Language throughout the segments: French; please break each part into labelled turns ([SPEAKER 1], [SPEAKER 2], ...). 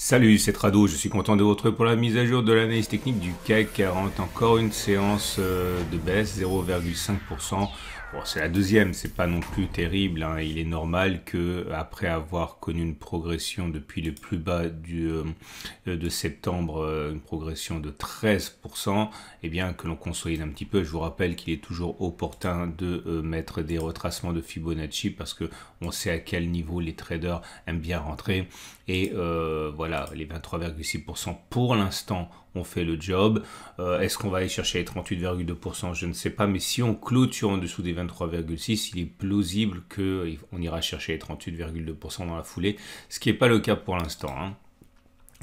[SPEAKER 1] Salut, c'est Trado, je suis content de vous retrouver pour la mise à jour de l'analyse technique du CAC 40. Encore une séance euh, de baisse, 0,5% c'est la deuxième, c'est pas non plus terrible. Hein. Il est normal que, après avoir connu une progression depuis le plus bas du, euh, de septembre, euh, une progression de 13%, eh bien que l'on consolide un petit peu. Je vous rappelle qu'il est toujours opportun de euh, mettre des retracements de Fibonacci parce que on sait à quel niveau les traders aiment bien rentrer. Et voilà, les 23,6% pour l'instant on fait le job. Euh, est-ce qu'on va aller chercher les 38,2% Je ne sais pas, mais si on clôture en dessous des 23,6, il est plausible qu'on euh, ira chercher les 38,2% dans la foulée, ce qui n'est pas le cas pour l'instant. Hein.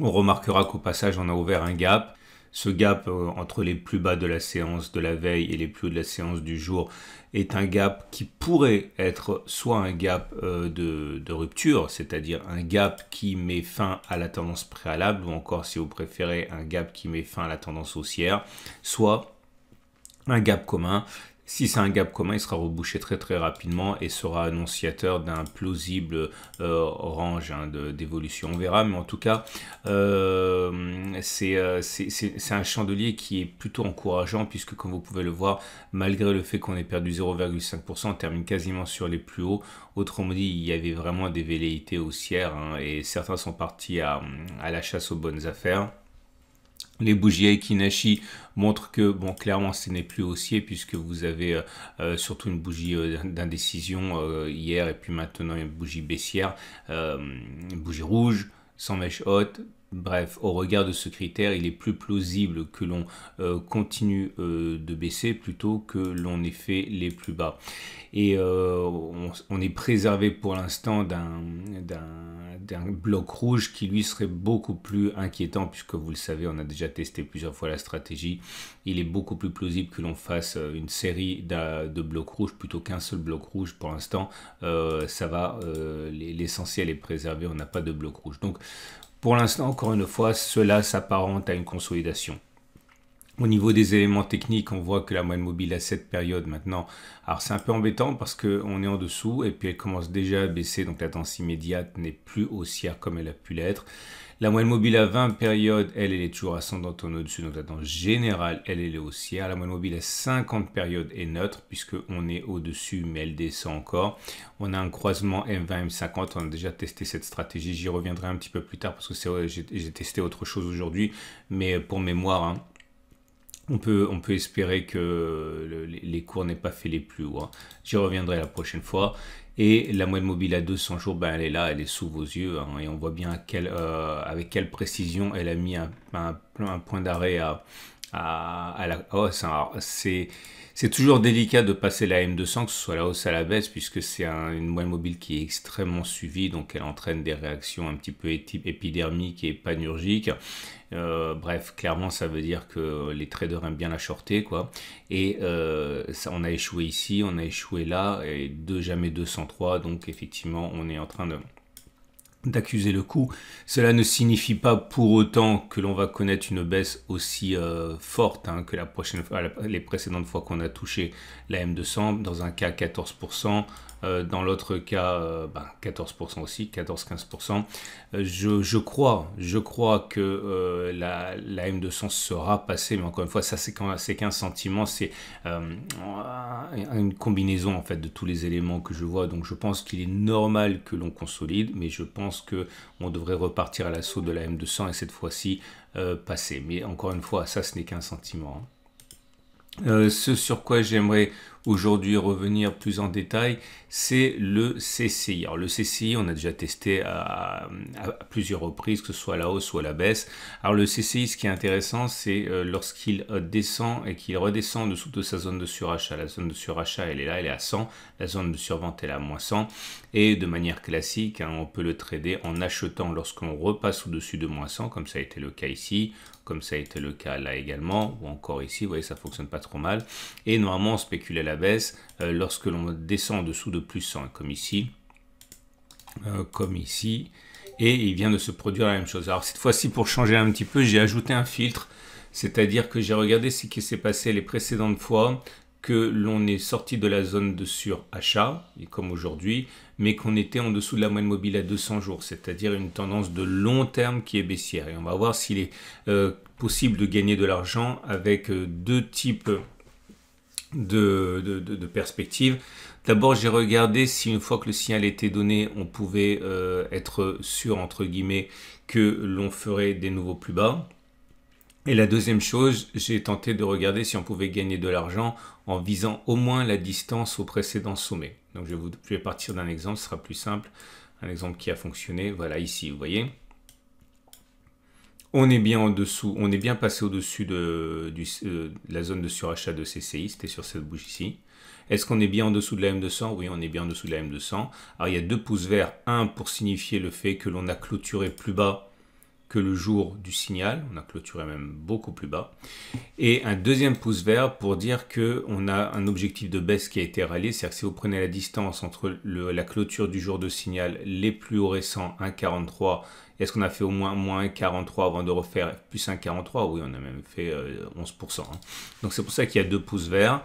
[SPEAKER 1] On remarquera qu'au passage, on a ouvert un gap ce gap euh, entre les plus bas de la séance de la veille et les plus hauts de la séance du jour est un gap qui pourrait être soit un gap euh, de, rupture, c'est-à-dire un gap qui met fin à la tendance préalable, ou encore si vous préférez un gap qui met fin à la tendance haussière, soit un gap commun, si c'est un gap commun, il sera rebouché très très rapidement et sera annonciateur d'un plausible euh, range hein, d'évolution. On verra, mais en tout cas, euh, euh, c'est un chandelier qui est plutôt encourageant puisque, comme vous pouvez le voir, malgré le fait qu'on ait perdu 0,5%, on termine quasiment sur les plus hauts. Autrement dit, il y avait vraiment des velléités haussières hein, et certains sont partis à la chasse aux bonnes affaires. Les bougies Aikinashi montrent que, bon, clairement, ce n'est plus haussier puisque vous avez euh, euh, surtout une bougie euh, d'indécision hier et puis maintenant une bougie baissière, bougie rouge, sans mèche haute, Bref, au regard de ce critère, il est plus plausible que l'on euh, continue euh, de baisser plutôt que l'on ait fait les plus bas. Et euh, on, est préservé pour l'instant d'un bloc rouge qui lui serait beaucoup plus inquiétant puisque vous le savez, on a déjà testé plusieurs fois la stratégie. Il est beaucoup plus plausible que l'on fasse une série de blocs rouges plutôt qu'un seul bloc rouge. Pour l'instant, ça va, l'essentiel est préservé, on n'a pas de bloc rouge. Donc pour l'instant, encore une fois, cela s'apparente à une consolidation. Au niveau des éléments techniques, on voit que la moyenne mobile à 7 périodes maintenant, alors c'est un peu embêtant parce qu'on est en dessous et puis elle commence déjà à baisser, donc la tendance immédiate n'est plus haussière comme elle a pu l'être. La moyenne mobile à 20 périodes, elle, elle est toujours ascendante en au-dessus, donc la tendance générale, elle, elle est haussière. La moyenne mobile à 50 périodes est neutre puisqu'on est au-dessus mais elle descend encore. On a un croisement M20-M50, on a déjà testé cette stratégie, j'y reviendrai un petit peu plus tard parce que j'ai testé autre chose aujourd'hui, mais pour mémoire, hein, on peut, on peut espérer que les cours n'aient pas fait les plus hauts. Hein. J'y reviendrai la prochaine fois. Et la moyenne mobile à 200 jours, ben, elle est là, elle est sous vos yeux. Hein, et on voit bien euh, avec quelle précision elle a mis un point d'arrêt à, à, la hausse. c'est, toujours délicat de passer la M200, que ce soit la hausse à la baisse, puisque c'est une moelle mobile qui est extrêmement suivie, donc elle entraîne des réactions un petit peu épidermiques et panurgiques. Euh, bref, clairement, ça veut dire que les traders aiment bien la shorter, quoi. Et euh, on a échoué ici, on a échoué là, et de jamais 203, donc effectivement, on est en train de d'accuser le coup, Cela ne signifie pas pour autant que l'on va connaître une baisse aussi euh, forte hein, que la prochaine, les précédentes fois qu'on a touché la M200, dans un cas 14%, euh, dans l'autre cas, 14% euh, ben, aussi, 14-15%. Euh, je, crois, je crois que la, M200 sera passée, mais encore une fois, ça c'est quand qu'un sentiment, c'est une combinaison en fait de tous les éléments que je vois. Donc je pense qu'il est normal que l'on consolide, mais je pense que on devrait repartir à l'assaut de la M200 et cette fois-ci passer. Mais encore une fois, ça ce n'est qu'un sentiment. Hein. ce sur quoi j'aimerais aujourd'hui revenir plus en détail, c'est le CCI. Alors le CCI, on a déjà testé à, plusieurs reprises, que ce soit à la hausse ou à la baisse. Alors le CCI, ce qui est intéressant, c'est euh, lorsqu'il euh, descend et qu'il redescend dessous de sa zone de surachat. La zone de surachat, elle est là, elle est à 100. La zone de survente, elle est à moins 100. Et de manière classique, hein, on peut le trader en achetant lorsqu'on repasse au-dessus de moins 100, comme ça a été le cas ici, comme ça a été le cas là également, ou encore ici, vous voyez, ça fonctionne pas trop mal. Et normalement, on spécule à la baisse euh, lorsque l'on descend en dessous de plus 100, comme ici, euh, comme ici, et il vient de se produire la même chose. Alors cette fois-ci, pour changer un petit peu, j'ai ajouté un filtre, c'est-à-dire que j'ai regardé ce qui s'est passé les précédentes fois que l'on est sorti de la zone de surachat, comme aujourd'hui, mais qu'on était en dessous de la moyenne mobile à 200 jours, c'est-à-dire une tendance de long terme qui est baissière. Et on va voir s'il est euh, possible de gagner de l'argent avec deux types de, de, perspective. D'abord, j'ai regardé si une fois que le signal était donné, on pouvait euh, être sûr, entre guillemets, que l'on ferait des nouveaux plus bas. Et la deuxième chose, j'ai tenté de regarder si on pouvait gagner de l'argent en visant au moins la distance au précédent sommet. Donc je je vais partir d'un exemple, ce sera plus simple. Un exemple qui a fonctionné, voilà ici, vous voyez. On est bien en dessous, on est bien passé au-dessus de, euh, la zone de surachat de CCI, c'était sur cette bouche ici. Est-ce qu'on est bien en dessous de la M200 Oui, on est bien en dessous de la M200. Alors il y a deux pouces verts, un pour signifier le fait que l'on a clôturé plus bas que le jour du signal, on a clôturé même beaucoup plus bas, et un deuxième pouce vert pour dire que on a un objectif de baisse qui a été rallié, c'est-à-dire que si vous prenez la distance entre la clôture du jour de signal, les plus hauts récents 1,43 est ce qu'on a fait au moins moins 1,43 avant de refaire plus 1,43, oui on a même fait 11%. Euh, hein. Donc c'est pour ça qu'il y a deux pouces verts,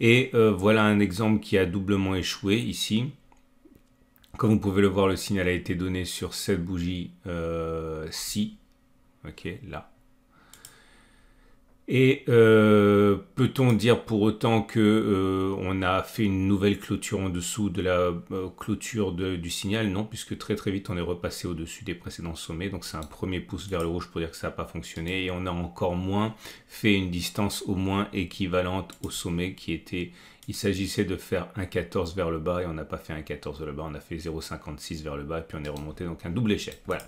[SPEAKER 1] et euh, voilà un exemple qui a doublement échoué ici, comme vous pouvez le voir, le signal a été donné sur cette bougie-ci, euh, ok, là. Et euh, peut-on dire pour autant que euh, on a fait une nouvelle clôture en dessous de la euh, clôture du signal Non, puisque très très vite on est repassé au-dessus des précédents sommets, donc c'est un premier pouce vers le rouge pour dire que ça n'a pas fonctionné, et on a encore moins fait une distance au moins équivalente au sommet qui était, il s'agissait de faire un 14 vers le bas, et on n'a pas fait 14 vers le bas, on a fait 0,56 vers le bas, et puis on est remonté, donc un double échec. Voilà.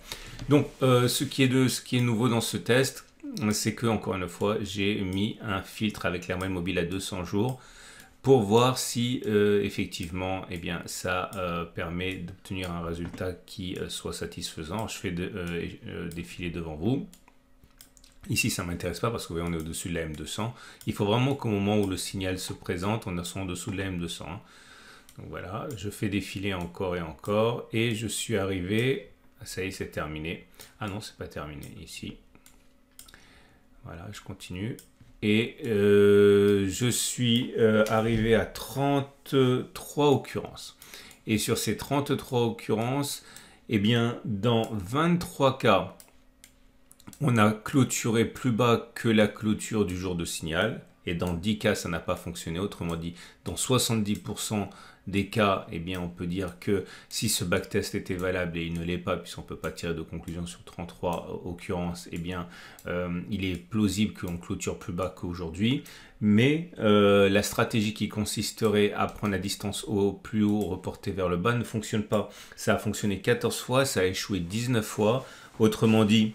[SPEAKER 1] Donc ce, qui est de, ce qui est nouveau dans ce test, c'est que, encore une fois, j'ai mis un filtre avec l'airmail mobile à 200 jours pour voir si euh, effectivement et eh bien, ça euh, permet d'obtenir un résultat qui euh, soit satisfaisant. Je fais défiler devant vous. Ici, ça m'intéresse pas parce que on est au-dessus de la M200. Il faut vraiment qu'au moment où le signal se présente, on soit en dessous de la M200. Hein. Donc voilà, je fais défiler encore et encore et je suis arrivé. Ah, ça y est, c'est terminé. Ah non, c'est pas terminé ici. Voilà, je continue. Et euh, je suis euh, arrivé à 33 occurrences. Et sur ces 33 occurrences, eh bien, dans 23 cas, on a clôturé plus bas que la clôture du jour de signal. Et dans 10 cas, ça n'a pas fonctionné. Autrement dit, dans 70% des cas, eh bien, on peut dire que si ce backtest était valable et il ne l'est pas, puisqu'on ne peut pas tirer de conclusion sur 33 occurrences, eh bien, euh, il est plausible qu'on clôture plus bas qu'aujourd'hui. Mais euh, la stratégie qui consisterait à prendre la distance au plus haut, reporter vers le bas, ne fonctionne pas. Ça a fonctionné 14 fois, ça a échoué 19 fois. Autrement dit,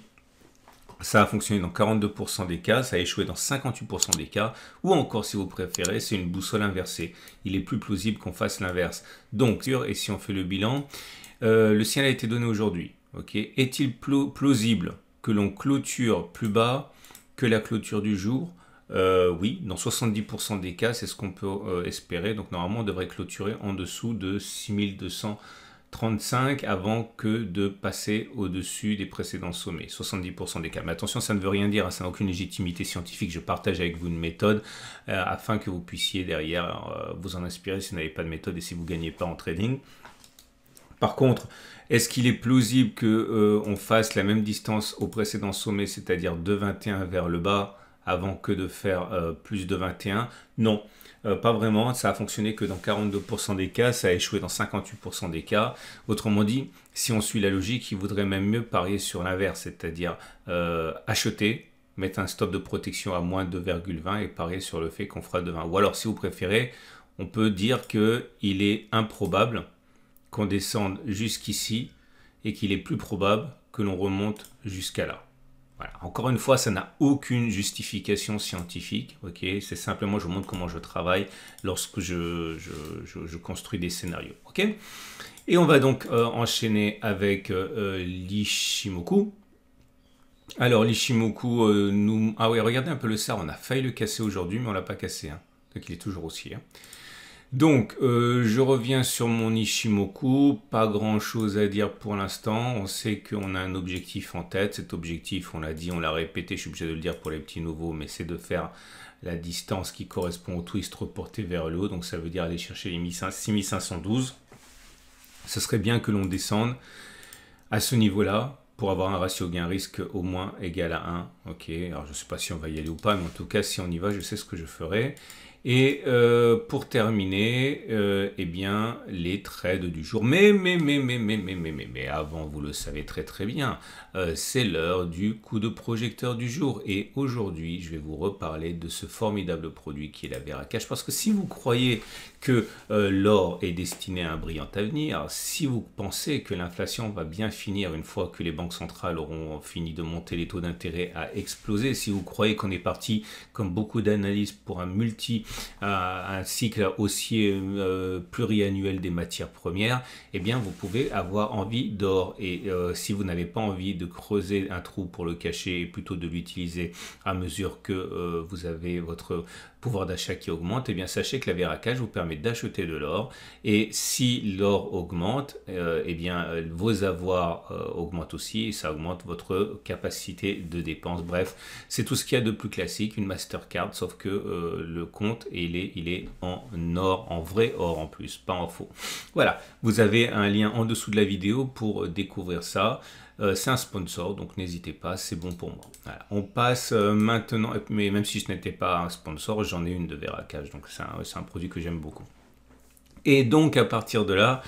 [SPEAKER 1] ça a fonctionné dans 42% des cas, ça a échoué dans 58% des cas, ou encore si vous préférez, c'est une boussole inversée. Il est plus plausible qu'on fasse l'inverse. Donc, et si on fait le bilan, euh, le signal a été donné aujourd'hui. Est-il plausible que l'on clôture plus bas que la clôture du jour euh, oui, dans 70% des cas, c'est ce qu'on peut euh, espérer. Donc normalement, on devrait clôturer en dessous de 6200. 35 avant que de passer au-dessus des précédents sommets, 70% des cas. Mais attention, ça ne veut rien dire, hein, ça n'a aucune légitimité scientifique. Je partage avec vous une méthode euh, afin que vous puissiez derrière euh, vous en inspirer si vous n'avez pas de méthode et si vous ne gagnez pas en trading. Par contre, est-ce qu'il est plausible qu'on euh, on fasse la même distance au précédent sommet, c'est-à-dire de 21 vers le bas, avant que de faire plus de 21 Non. Euh, pas vraiment, ça a fonctionné que dans 42% des cas, ça a échoué dans 58% des cas. Autrement dit, si on suit la logique, il vaudrait même mieux parier sur l'inverse, c'est-à-dire euh, acheter, mettre un stop de protection à moins 2,20 et parier sur le fait qu'on fera de Ou alors, si vous préférez, on peut dire qu'il est improbable qu'on descende jusqu'ici et qu'il est plus probable que l'on remonte jusqu'à là. Encore une fois, ça n'a aucune justification scientifique. C'est simplement, je vous montre comment je travaille lorsque je, construis des scénarios. Et on va donc euh, enchaîner avec euh, euh, l'Ishimoku. Alors, l'Ishimoku, nous... Ah oui, regardez un peu le cerf. On a failli le casser aujourd'hui, mais on ne l'a pas cassé. Hein. Donc, il est toujours aussi. Hein. Donc, euh, je reviens sur mon Ishimoku. Pas grand chose à dire pour l'instant. On sait qu'on a un objectif en tête. Cet objectif, on l'a dit, on l'a répété. Je suis obligé de le dire pour les petits nouveaux, mais c'est de faire la distance qui correspond au twist reporté vers le haut. Donc, ça veut dire aller chercher les 6512. Ce serait bien que l'on descende à ce niveau-là pour avoir un ratio gain-risque au moins égal à 1. Ok, alors je ne sais pas si on va y aller ou pas, mais en tout cas, si on y va, je sais ce que je ferai. Et euh, pour terminer, euh, eh bien, les trades du jour. Mais, mais, mais, mais, mais, mais, mais, mais, mais avant, vous le savez très très bien, euh, c'est l'heure du coup de projecteur du jour. Et aujourd'hui, je vais vous reparler de ce formidable produit qui est la Vera Cash. Parce que si vous croyez que l'or est destiné à un brillant avenir, si vous pensez que l'inflation va bien finir une fois que les banques centrales auront fini de monter les taux d'intérêt à exploser, si vous croyez qu'on est parti, comme beaucoup d'analystes, pour un multi euh, un cycle haussier euh, pluriannuel des matières premières, et eh bien vous pouvez avoir envie d'or. Et euh, si vous n'avez pas envie de creuser un trou pour le cacher et plutôt de l'utiliser à mesure que vous avez votre pouvoir d'achat qui augmente, et eh bien sachez que la verracage vous permet d'acheter de l'or. Et si l'or augmente, et euh, eh bien euh, vos avoirs euh, augmentent aussi et ça augmente votre capacité de dépense. Bref, c'est tout ce qu'il y a de plus classique, une Mastercard, sauf que le compte, il est, il est en or, en vrai or en plus, pas en faux. Voilà, vous avez un lien en dessous de la vidéo pour découvrir ça. Euh, c'est un sponsor, donc n'hésitez pas, c'est bon pour moi. On passe euh, maintenant, mais même si je n'étais pas un sponsor, j'en ai une de Veracage, donc c'est un, produit que j'aime beaucoup. Et donc à partir de là,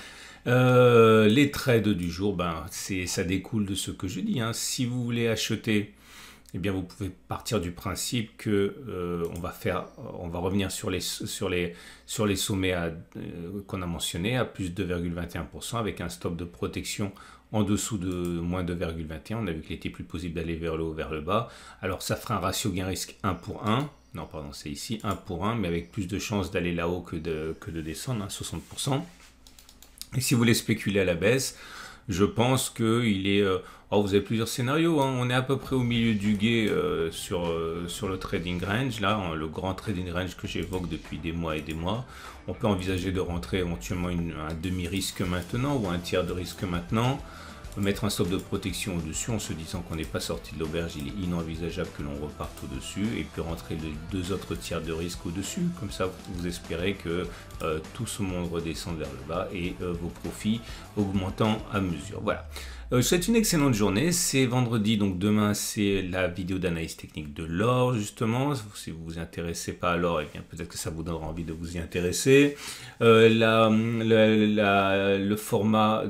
[SPEAKER 1] euh, les trades du jour, ben, ça découle de ce que je dis. Hein. Si vous voulez acheter, eh bien, vous pouvez partir du principe que on, va faire, on va revenir sur les, sur les, sur les sommets qu'on a mentionnés à plus de 2,21% avec un stop de protection en dessous de moins 2,21, on a vu qu'il était plus possible d'aller vers le haut, vers le bas. Alors ça fera un ratio gain-risque 1 pour 1. Non, pardon, c'est ici 1 pour 1, mais avec plus de chances d'aller là-haut que de, que de descendre, 60%. Hein, et si vous voulez spéculer à la baisse, je pense il est... Euh, oh, vous avez plusieurs scénarios. Hein. On est à peu près au milieu du guet euh, euh, sur, le trading range. Là, hein, le grand trading range que j'évoque depuis des mois et des mois. On peut envisager de rentrer éventuellement un demi-risque maintenant ou un tiers de risque maintenant mettre un stop de protection au-dessus en se disant qu'on n'est pas sorti de l'auberge, il est inenvisageable que l'on reparte au-dessus et puis rentrer les deux autres tiers de risque au-dessus. Comme ça, vous espérez que euh, tout ce monde redescend vers le bas et euh, vos profits augmentant à mesure. Voilà. Euh, je vous souhaite une excellente journée. C'est vendredi, donc demain, c'est la vidéo d'analyse technique de l'or, justement. Si vous vous intéressez pas à l'or, eh bien peut-être que ça vous donnera envie de vous y intéresser. Euh, le format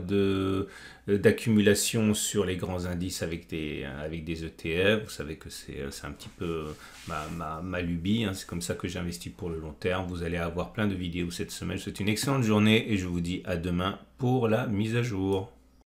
[SPEAKER 1] d'accumulation sur les grands indices avec des, avec des ETF. Vous savez que c'est un petit peu ma, lubie, hein. c'est comme ça que j'investis pour le long terme. Vous allez avoir plein de vidéos cette semaine. Je souhaite une excellente journée et je vous dis à demain pour la mise à jour.